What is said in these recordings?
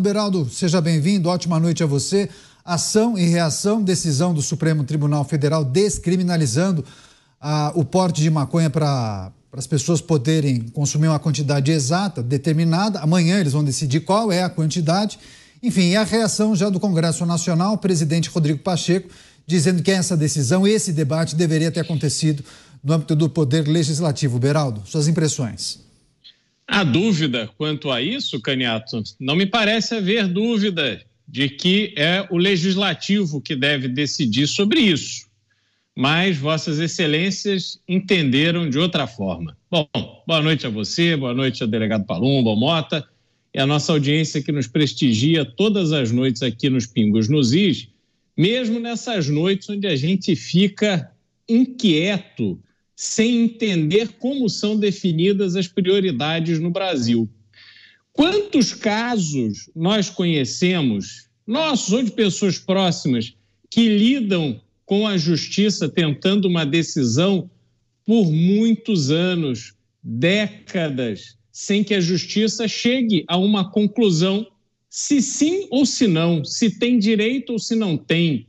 Beraldo, seja bem-vindo, ótima noite a você. Ação e reação, decisão do Supremo Tribunal Federal descriminalizando ah, o porte de maconha para as pessoas poderem consumir uma quantidade exata, determinada. Amanhã eles vão decidir qual é a quantidade. Enfim, e a reação já do Congresso Nacional, o presidente Rodrigo Pacheco, dizendo que essa decisão, esse debate deveria ter acontecido no âmbito do Poder Legislativo. Beraldo, suas impressões. A dúvida quanto a isso, Caniato, não me parece haver dúvida de que é o legislativo que deve decidir sobre isso. Mas vossas excelências entenderam de outra forma. Bom, boa noite a você, boa noite ao delegado Palumba, ao Mota e a nossa audiência que nos prestigia todas as noites aqui nos Pingos nos Is, mesmo nessas noites onde a gente fica inquieto sem entender como são definidas as prioridades no Brasil. Quantos casos nós conhecemos, nossos ou de pessoas próximas, que lidam com a justiça tentando uma decisão por muitos anos, décadas, sem que a justiça chegue a uma conclusão se sim ou se não, se tem direito ou se não tem,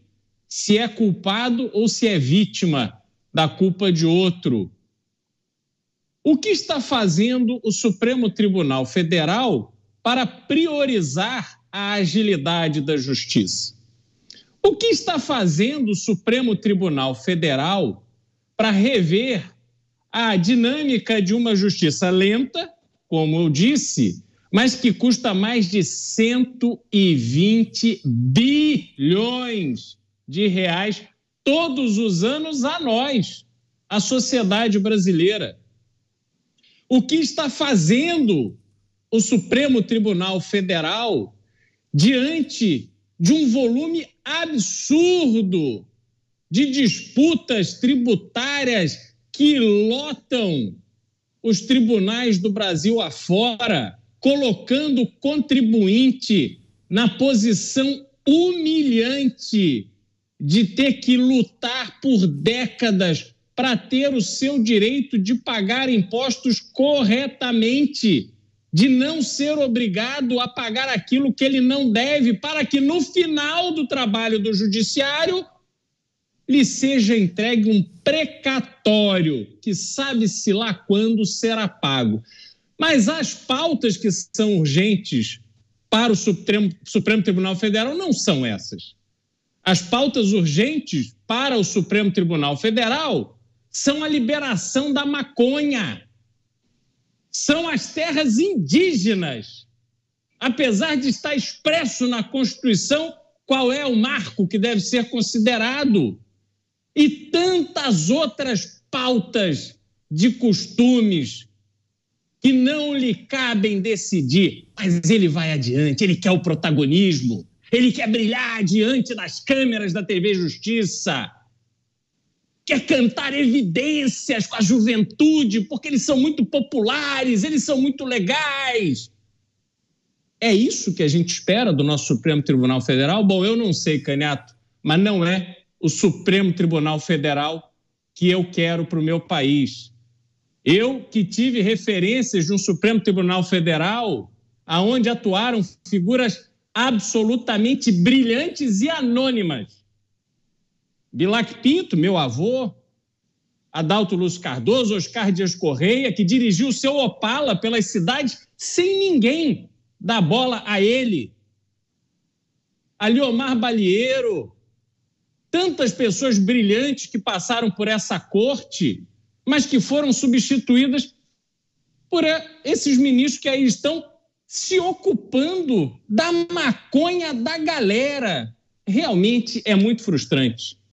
se é culpado ou se é vítima da culpa de outro. O que está fazendo o Supremo Tribunal Federal para priorizar a agilidade da justiça? O que está fazendo o Supremo Tribunal Federal para rever a dinâmica de uma justiça lenta, como eu disse, mas que custa mais de 120 bilhões de reais todos os anos a nós, a sociedade brasileira. O que está fazendo o Supremo Tribunal Federal diante de um volume absurdo de disputas tributárias que lotam os tribunais do Brasil afora, colocando o contribuinte na posição humilhante de ter que lutar por décadas para ter o seu direito de pagar impostos corretamente, de não ser obrigado a pagar aquilo que ele não deve, para que no final do trabalho do judiciário lhe seja entregue um precatório que sabe-se lá quando será pago. Mas as pautas que são urgentes para o Supremo, Supremo Tribunal Federal não são essas. As pautas urgentes para o Supremo Tribunal Federal são a liberação da maconha, são as terras indígenas. Apesar de estar expresso na Constituição qual é o marco que deve ser considerado, e tantas outras pautas de costumes que não lhe cabem decidir, mas ele vai adiante, ele quer o protagonismo. Ele quer brilhar diante das câmeras da TV Justiça. Quer cantar evidências com a juventude, porque eles são muito populares, eles são muito legais. É isso que a gente espera do nosso Supremo Tribunal Federal? Bom, eu não sei, Caniato, mas não é o Supremo Tribunal Federal que eu quero para o meu país. Eu que tive referências de um Supremo Tribunal Federal aonde atuaram figuras absolutamente brilhantes e anônimas. Bilac Pinto, meu avô, Adalto Lúcio Cardoso, Oscar Dias Correia, que dirigiu seu Opala pelas cidades sem ninguém dar bola a ele. A Liomar Balieiro, tantas pessoas brilhantes que passaram por essa corte, mas que foram substituídas por eh, esses ministros que aí estão se ocupando da maconha da galera. Realmente é muito frustrante.